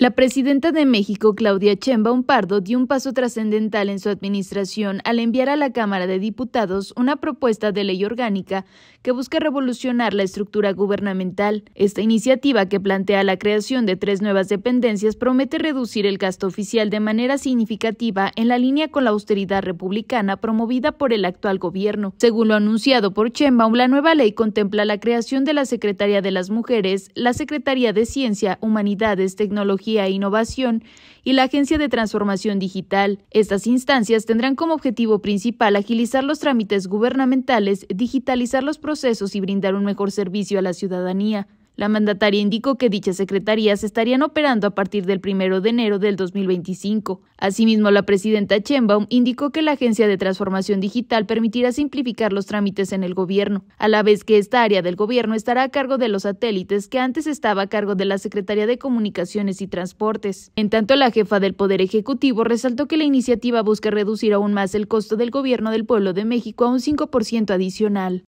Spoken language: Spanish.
La presidenta de México, Claudia Sheinbaum Pardo, dio un paso trascendental en su administración al enviar a la Cámara de Diputados una propuesta de ley orgánica que busca revolucionar la estructura gubernamental. Esta iniciativa, que plantea la creación de tres nuevas dependencias, promete reducir el gasto oficial de manera significativa en la línea con la austeridad republicana promovida por el actual gobierno. Según lo anunciado por Sheinbaum, la nueva ley contempla la creación de la Secretaría de las Mujeres, la Secretaría de Ciencia, Humanidades, Tecnología e Innovación y la Agencia de Transformación Digital. Estas instancias tendrán como objetivo principal agilizar los trámites gubernamentales, digitalizar los procesos y brindar un mejor servicio a la ciudadanía. La mandataria indicó que dichas secretarías estarían operando a partir del 1 de enero del 2025. Asimismo, la presidenta Chenbaum indicó que la Agencia de Transformación Digital permitirá simplificar los trámites en el gobierno, a la vez que esta área del gobierno estará a cargo de los satélites que antes estaba a cargo de la Secretaría de Comunicaciones y Transportes. En tanto, la jefa del Poder Ejecutivo resaltó que la iniciativa busca reducir aún más el costo del gobierno del pueblo de México a un 5% adicional.